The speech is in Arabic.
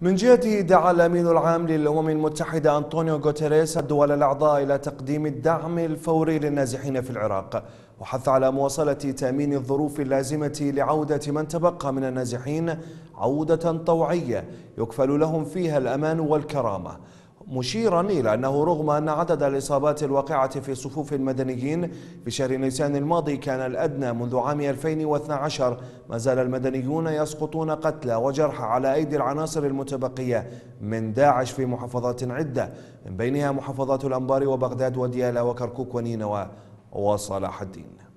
من جهته دعا الأمين العام للأمم المتحدة أنطونيو غوتيريس الدول الأعضاء إلى تقديم الدعم الفوري للنازحين في العراق وحث على مواصلة تأمين الظروف اللازمة لعودة من تبقى من النازحين عودة طوعية يكفل لهم فيها الأمان والكرامة مشيرا إلى أنه رغم أن عدد الإصابات الواقعة في صفوف المدنيين في شهر نيسان الماضي كان الأدنى منذ عام 2012 ما زال المدنيون يسقطون قتلى وجرحى على أيدي العناصر المتبقية من داعش في محافظات عدة من بينها محافظات الأنبار وبغداد وديالى وكركوك ونينوى وصلاح الدين